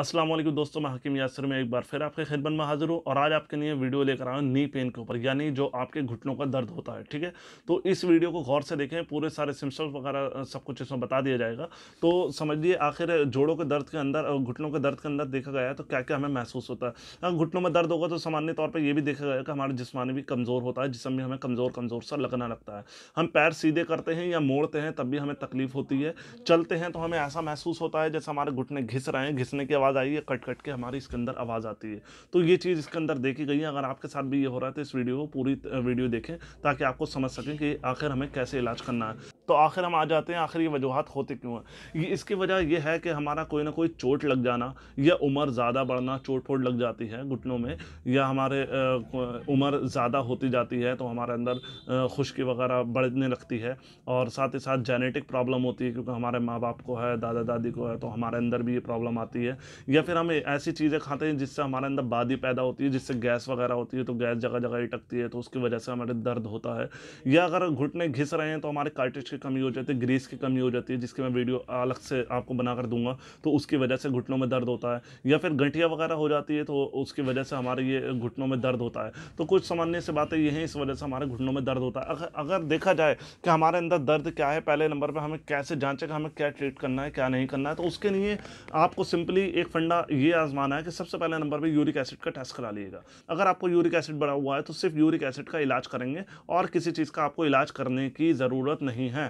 असलम दोस्तों मैं हकीम यासर में एक बार फिर आपके खिदमत में हाजिर हूँ और आज आपके लिए वीडियो लेकर आया नी पेन के ऊपर यानी जो आपके घुटनों का दर्द होता है ठीक है तो इस वीडियो को गौर से देखें पूरे सारे सिम्टम्स वगैरह सब कुछ इसमें बता दिया जाएगा तो समझिए आखिर जोड़ों के दर्द के अंदर घुटनों के दर्द के अंदर देखा गया है तो क्या क्या हमें महसूस होता है घुटनों में दर्द होगा तो सामान्य तौर पर यह भी देखा गया कि हमारा जिसमानी भी कमज़ोर होता है जिसम भी हमें कमज़ोर कमज़ोर सा लगना लगता है हम पैर सीधे करते हैं या मोड़ते हैं तब भी हमें तकलीफ़ होती है चलते हैं तो हमें ऐसा महसूस होता है जैसे हमारे घुटने घिस रहे हैं घिसने के बाद आवाज़ आई है कट कट के हमारी इसके अंदर आवाज़ आती है तो ये चीज़ इसके अंदर देखी गई है अगर आपके साथ भी ये हो रहा है तो इस वीडियो को पूरी वीडियो देखें ताकि आपको समझ सकें कि आखिर हमें कैसे इलाज करना है तो आखिर हम आ जाते हैं आखिर ये वजूहत होते क्यों हैं ये इसकी वजह यह है कि हमारा कोई ना कोई चोट लग जाना या उम्र ज़्यादा बढ़ना चोट फोट लग जाती है घुटनों में या हमारे उम्र ज़्यादा होती जाती है तो हमारे अंदर खुश्की वगैरह बढ़ने लगती है और साथ ही साथ जेनेटिक प्रॉब्लम होती है क्योंकि हमारे माँ बाप को है दादा दादी को है तो हमारे अंदर भी ये प्रॉब्लम आती है या फिर हम ऐसी चीज़ें खाते हैं जिससे हमारे अंदर बादी पैदा होती है जिससे गैस वगैरह होती है तो गैस जगह जगह टकती है तो उसकी वजह से हमारे दर्द होता है या अगर घुटने घिस रहे हैं तो हमारे कार्टिज के कमी हो जाती है ग्रेस की कमी हो जाती है जिसकी मैं वीडियो अलग से आपको बनाकर दूंगा तो उसकी वजह से घुटनों में दर्द होता है या फिर गठिया वगैरह हो जाती है तो उसकी वजह से हमारे ये घुटनों में दर्द होता है तो कुछ सामान्य से बातें ये हैं इस वजह से हमारे घुटनों में दर्द होता है अगर अगर देखा जाए कि हमारे अंदर दर्द क्या है पहले नंबर पर हमें कैसे जाँचे कि हमें क्या ट्रीट करना है क्या नहीं करना है तो उसके लिए आपको सिंपली एक फंडा ये आजमाना है कि सबसे पहले नंबर पर यूरिक एसिड का टेस्ट करा लीजिएगा अगर आपको यूरिक एसिड बढ़ा हुआ है तो सिर्फ यूरिक एसिड का इलाज करेंगे और किसी चीज़ का आपको इलाज करने की ज़रूरत नहीं है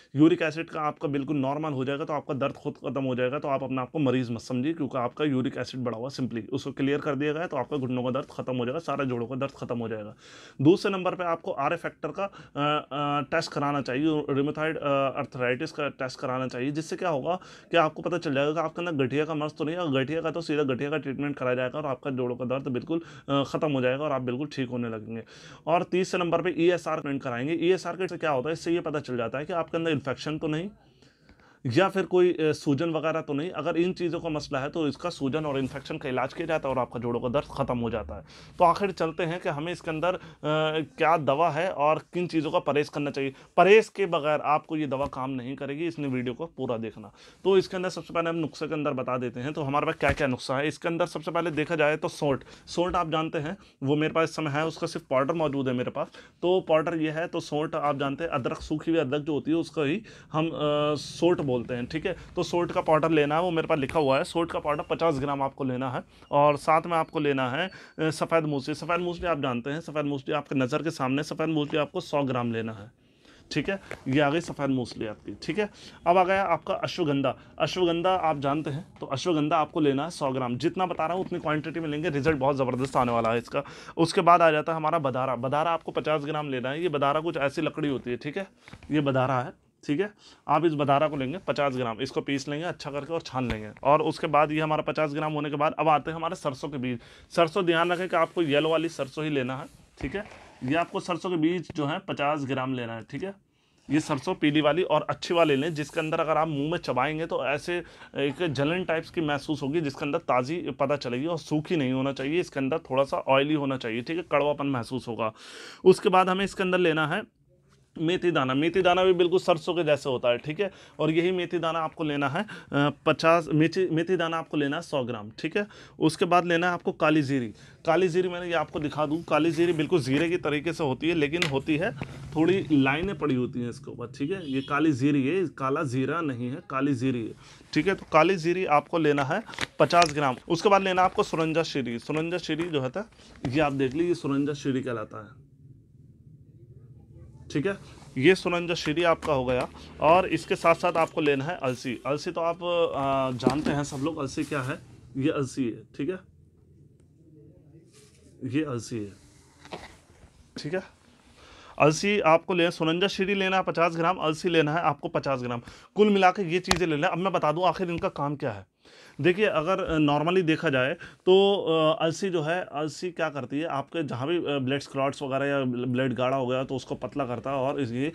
यूरिक एसिड का आपका बिल्कुल नॉर्मल हो जाएगा तो आपका दर्द खुद खत्म हो जाएगा तो आप अपना आपको मरीज मत समझिए क्योंकि आपका यूरिक एसिड बढ़ा हुआ सिंपली उसको क्लियर कर दिया गया तो आपका घुटनों का दर्द खत्म हो जाएगा सारा जोड़ों का दर्द खत्म हो जाएगा दूसरे नंबर पर आपको आर फैक्टर का टेस्ट कराना चाहिए रिमोथाइड अर्थराइटिस का टेस्ट कराना चाहिए जिससे क्या होगा कि आपको पता चल जाएगा कि आपका ना गठिया का मर्ज तो नहीं है गठिया का तो सीधा गठिया का ट्रीटमेंट कराया जाएगा और आपका जोड़ों का दर्द बिल्कुल ख़त्म हो जाएगा और आप बिल्कुल ठीक होने लगेंगे और तीसरे नंबर पर ई एस आर कराएंगे ई एस आर क्या होता है इससे ये पता चल जाता है कि आपके अंदर इन्फेक्शन तो नहीं या फिर कोई सूजन वगैरह तो नहीं अगर इन चीज़ों का मसला है तो इसका सूजन और इन्फेक्शन का इलाज किया जाता है और आपका जोड़ों का दर्द ख़त्म हो जाता है तो आखिर चलते हैं कि हमें इसके अंदर क्या दवा है और किन चीज़ों का परहेज़ करना चाहिए परहेज़ के बगैर आपको ये दवा काम नहीं करेगी इसने वीडियो को पूरा देखना तो इसके अंदर सबसे पहले हम नुस्खे के अंदर बता देते हैं तो हमारे पास क्या क्या नुस्खा है इसके अंदर सबसे पहले देखा जाए तो सोल्ट सोल्ट आप जानते हैं वो मेरे पास इस समय है उसका सिर्फ पाउडर मौजूद है मेरे पास तो पाउडर ये है तो सोल्ट आप जानते हैं अदरक सूखी हुई अदरक जो होती है उसका ही हम सोल्ट बोलते हैं ठीक है तो सोल्ट का पाउडर लेना है वो मेरे पास लिखा हुआ है सोल्ट का पाउडर पचास ग्राम आपको लेना है और साथ में आपको लेना है सफ़ेद मूसली सफ़ेद मूसली आप जानते हैं सफ़ेद मूसली आपके नज़र के सामने सफ़ेद मूसली आपको सौ ग्राम लेना है ठीक है ये आ गई सफ़ेद मूसली आपकी ठीक है अब आ गया आपका अश्वगंधा अश्वगंधा आप जानते हैं तो अश्वगंधा आपको लेना है सौ ग्राम जितना बता रहा हूँ उतनी क्वांटिटी में लेंगे रिजल्ट बहुत ज़बरदस्त आने वाला है इसका उसके बाद आ जाता है हमारा बदारा बदारा आपको पचास ग्राम लेना है ये बदारा कुछ ऐसी लकड़ी होती है ठीक है ये बदारा है ठीक है आप इस बदारा को लेंगे पचास ग्राम इसको पीस लेंगे अच्छा करके और छान लेंगे और उसके बाद ये हमारा पचास ग्राम होने के बाद अब आते हैं हमारे सरसों के बीज सरसों ध्यान रखें कि आपको येलो वाली सरसों ही लेना है ठीक है ये आपको सरसों के बीज जो है पचास ग्राम लेना है ठीक है ये सरसों पीली वाली और अच्छी वाली लें जिसके अंदर अगर आप मुंह में चबाएंगे तो ऐसे एक जलन टाइप्स की महसूस होगी जिसके अंदर ताज़ी पता चलेगी और सूखी नहीं होना चाहिए इसके अंदर थोड़ा सा ऑयली होना चाहिए ठीक है कड़वापन महसूस होगा उसके बाद हमें इसके अंदर लेना है मेथी दाना मेथी दाना भी बिल्कुल सरसों के जैसे होता है ठीक है और यही मेथी दाना आपको लेना है पचास मेथी मेथी दाना आपको लेना है सौ ग्राम ठीक है उसके बाद लेना है आपको काली जीरी काली जीरी मैंने ये आपको दिखा दूँ काली जीरी बिल्कुल जीरे की तरीके से होती है लेकिन होती है थोड़ी लाइनें पड़ी होती हैं इसके ऊपर ठीक है ये काली जीरी है काला जीरा नहीं है काली जीरी है ठीक है तो काली जीरी आपको लेना है पचास ग्राम उसके बाद लेना आपको सुरंजा शीरी सुरंजा शीरी जो है ये आप देख लीजिए सुरंजा शीरी कहलाता है ठीक है ये सुनंजा श्री आपका हो गया और इसके साथ साथ आपको लेना है अलसी अलसी तो आप जानते हैं सब लोग अलसी क्या है ये अलसी है ठीक है ये अलसी है ठीक है अलसी आपको लेना सुनंजा श्री लेना है पचास ग्राम अलसी लेना है आपको पचास ग्राम कुल मिला के ये चीज़ें लेना है अब मैं बता दूँ आखिर इनका काम क्या है देखिए अगर नॉर्मली देखा जाए तो अलसी जो है अलसी क्या करती है आपके जहाँ भी ब्लड स्क्रॉट्स वगैरह या ब्लड गाढ़ा हो गया तो उसको पतला करता है और इसकी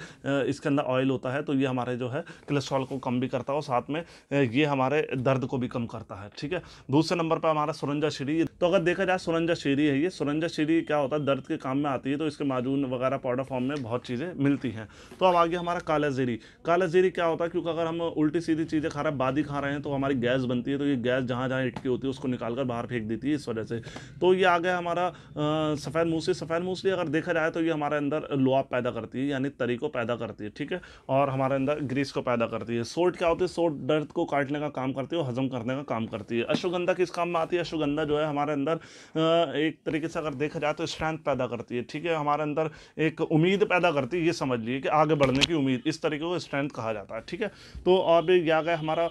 इसके अंदर ऑयल होता है तो ये हमारे जो है कोलेस्ट्रॉल को कम भी करता है और साथ में ये हमारे दर्द को भी कम करता है ठीक है दूसरे नंबर पर हमारा सुरंजा शीरी तो अगर देखा जाए सुरंजा शीरी है ये सुरंजा शीरी क्या होता है दर्द के काम में आती है तो इसके माजून वगैरह पाउडर फॉर्म में बहुत चीज़ें मिलती हैं तो अब आगे हमारा काला जीरी काला जीरी क्या होता है क्योंकि अगर हम उल्टी सीधी चीज़ें खा रहे हैं बादी खा रहे हैं तो हमारी गैस बनती है तो ये गैस जहाँ जहाँ इटकी होती है उसको निकाल कर बाहर फेंक देती है इस वजह से तो ये आ गया हमारा सफ़ेद मूसली सफ़ेद मूसली अगर देखा जाए तो ये हमारे अंदर लोआब पैदा करती है यानी तरी को पैदा करती है ठीक है और हमारे अंदर ग्रीस को पैदा करती है सोट क्या होती है सोट दर्द को काटने का काम करती है और हजम करने का काम करती है अश्वगंधा किस काम में आती है अश्वगंधा जो है हमारे अंदर एक तरीके से अगर देखा जाए तो स्ट्रेंथ पैदा करती है ठीक है हमारे अंदर एक उम्मीद पैदा करती है ये समझ लीजिए कि आगे बढ़ने की उम्मीद इस तरीके को स्ट्रेंथ कहा जाता है ठीक है तो अब यह आ गया हमारा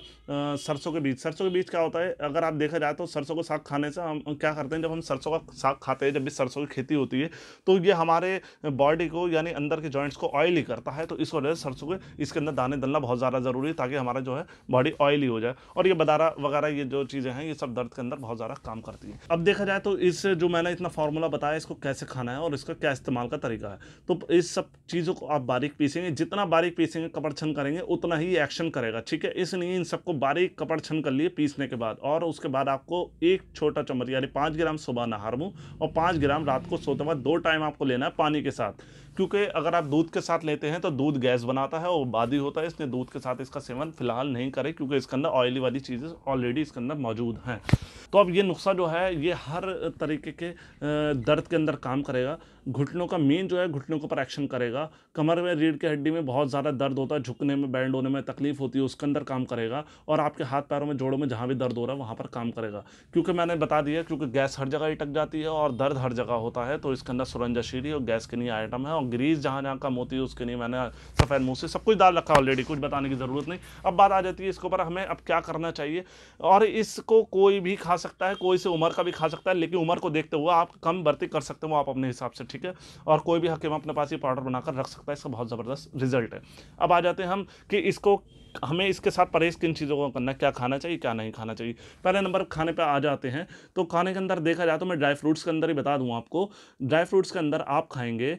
सरसों के बीज सर सरसों के बीज क्या होता है अगर आप देखा जाए तो सरसों का साग खाने से हम क्या करते हैं जब हम सरसों का साग खाते हैं जब भी सरसों की खेती होती है तो ये हमारे बॉडी को यानी अंदर के जॉइंट्स को ऑयली करता है तो इस वजह से सरसों के इसके अंदर दाने दलना बहुत ज़्यादा ज़रूरी है ताकि हमारा जो है बॉडी ऑयली हो जाए और ये बदारा वगैरह ये जो चीज़ें हैं ये सब दर्द के अंदर बहुत ज़्यादा काम करती है अब देखा जाए तो इस जो मैंने इतना फॉर्मूला बताया इसको कैसे खाना है और इसका क्या इस्तेमाल का तरीका है तो इस सब चीज़ों को आप बारीक पीसेंगे जितना बारीक पीसेंगे कपड़ करेंगे उतना ही एक्शन करेगा ठीक है इसलिए इन सबको बारीक कपड़ कर लिए लिए पीसने के बाद और उसके बाद आपको एक छोटा चम्मच यानी पाँच ग्राम सुबह नहार मुँह और पाँच ग्राम रात को सोते वक्त दो टाइम आपको लेना है पानी के साथ क्योंकि अगर आप दूध के साथ लेते हैं तो दूध गैस बनाता है और बाधी होता है इसलिए दूध के साथ इसका सेवन फिलहाल नहीं करें क्योंकि इसके अंदर ऑयली वाली चीज़ें ऑलरेडी इसके अंदर मौजूद हैं तो अब ये नुस्खा जो है ये हर तरीके के दर्द के अंदर काम करेगा घुटनों का मेन जो है घुटनों के ऊपर एक्शन करेगा कमर में रीढ़ की हड्डी में बहुत ज़्यादा दर्द होता है झुकने में बैंड होने में तकलीफ होती है उसके अंदर काम करेगा और आपके हाथ पैरों में जोड़ों में जहाँ भी दर्द हो रहा है वहाँ पर काम करेगा क्योंकि मैंने बता दिया क्योंकि गैस हर जगह अटक जाती है और दर्द हर जगह होता है तो इसके अंदर सुरंजशीरी और गैस के लिए आइटम है और और ग्रीस जहाँ जहाँ का मोती उसके लिए मैंने सफ़ेद मुँह से सब कुछ डाल रखा ऑलरेडी कुछ बताने की ज़रूरत नहीं अब बात आ जाती है इसके ऊपर हमें अब क्या करना चाहिए और इसको कोई भी खा सकता है कोई से उम्र का भी खा सकता है लेकिन उम्र को देखते हुए आप कम भर्ती कर सकते हो आप अपने हिसाब से ठीक है और कोई भी हकीम अपने पास ये पाउडर बनाकर रख सकता है इसका बहुत ज़बरदस्त रिजल्ट है अब आ जाते हैं हम कि इसको हमें इसके साथ परहेज किन चीज़ों को करना क्या खाना चाहिए क्या नहीं खाना चाहिए पहले नंबर खाने पर आ जाते हैं तो खाने के अंदर देखा जाए तो मैं ड्राई फ्रूट्स के अंदर ही बता दूँ आपको ड्राई फ्रूट्स के अंदर आप खाएँगे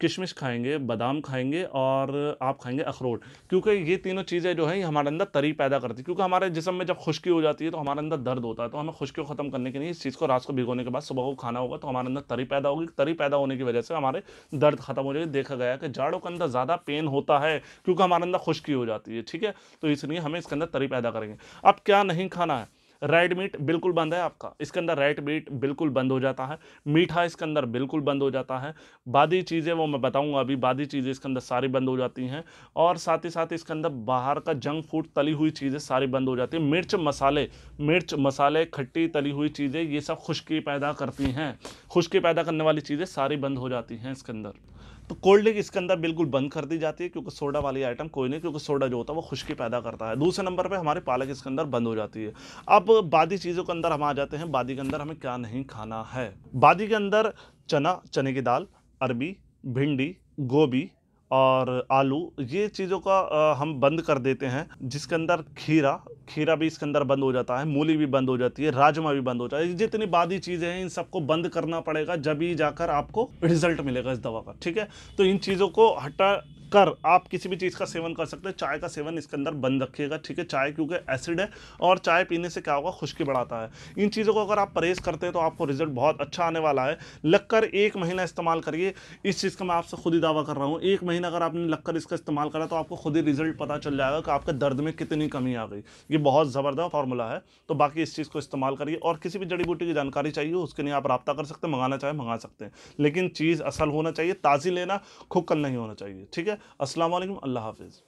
किशमिश खाएँगे बादाम खाएँगे और आप खाएँगे अखरोट क्योंकि ये तीनों चीज़ें जो है हमारे अंदर तरी पैदा करती क्योंकि हमारे जिसम में जब खुश्की हो जाती है तो हमारे अंदर दर्द होता है तो हमें खुश्की को ख़त्म करने के लिए इस चीज़ को रात को भिगोने के बाद सुबह को खाना होगा तो हमारे अंदर तरी पैदा होगी तरी पैदा होने की वजह से हमारे दर्द खत्म हो जाएगी देखा गया कि जाड़ों के अंदर ज़्यादा पेन होता है क्योंकि हमारे अंदर खुश्की हो जाती है ठीक है है तो इसलिए हमें इसके अंदर तरी पैदा करेंगे अब क्या नहीं खाना है रेड मीट बिल्कुल बंद है आपका इसके अंदर रेड मीट बिल्कुल बंद हो जाता है मीठा इसके अंदर बिल्कुल बंद हो जाता है बादी चीज़ें वो मैं बताऊंगा अभी बादी चीज़ें इसके अंदर सारी बंद हो जाती हैं और साथ ही साथ इसके अंदर बाहर का जंक फूड तली हुई चीज़ें सारी बंद हो जाती हैं मिर्च मसाले मिर्च मसाले खट्टी तली हुई चीज़ें ये सब खुश्की पैदा करती हैं खुश्की पैदा करने वाली चीज़ें सारी बंद हो जाती हैं इसके अंदर तो कोल्ड ड्रिंक इसके अंदर बिल्कुल बंद कर दी जाती है क्योंकि सोडा वाली आइटम कोई नहीं क्योंकि सोडा जो होता है वो खुश्की पैदा करता है दूसरे नंबर पर हमारे पालक इसके अंदर बंद हो जाती है अब बादी चीज़ों के अंदर हम आ जाते हैं बादी के अंदर हमें क्या नहीं खाना है बादी के अंदर चना चने की दाल अरबी भिंडी गोभी और आलू ये चीज़ों का हम बंद कर देते हैं जिसके अंदर खीरा खीरा भी इसके अंदर बंद हो जाता है मूली भी बंद हो जाती है राजमा भी बंद हो जाता है जितनी बादी चीज़ें हैं इन सबको बंद करना पड़ेगा जब ही जाकर आपको रिजल्ट मिलेगा इस दवा का ठीक है तो इन चीज़ों को हटा कर आप किसी भी चीज़ का सेवन कर सकते हैं चाय का सेवन इसके अंदर बंद रखिएगा ठीक है चाय क्योंकि एसिड है और चाय पीने से क्या होगा खुश्की बढ़ाता है इन चीज़ों को अगर आप परहेज़ करते हैं तो आपको रिजल्ट बहुत अच्छा आने वाला है लगकर एक महीना इस्तेमाल करिए इस चीज़ का मैं आपसे खुद ही दावा कर रहा हूँ एक महीना अगर आपने लगकर इसका इस्तेमाल करा तो आपको खुद ही रिजल्ट पता चल जाएगा कि आपके दर्द में कितनी कमी आ गई ये बहुत ज़बरदस्त फार्मूला है तो बाकी इस चीज़ को इस्तेमाल करिए और किसी भी जड़ी बूटी की जानकारी चाहिए उसके लिए आप रब्ता कर सकते हैं मंगाना चाहे मंगा सकते हैं लेकिन चीज़ असल होना चाहिए ताज़ी लेना खुक्कल नहीं होना चाहिए ठीक है असलम अल्लाह हाफिज़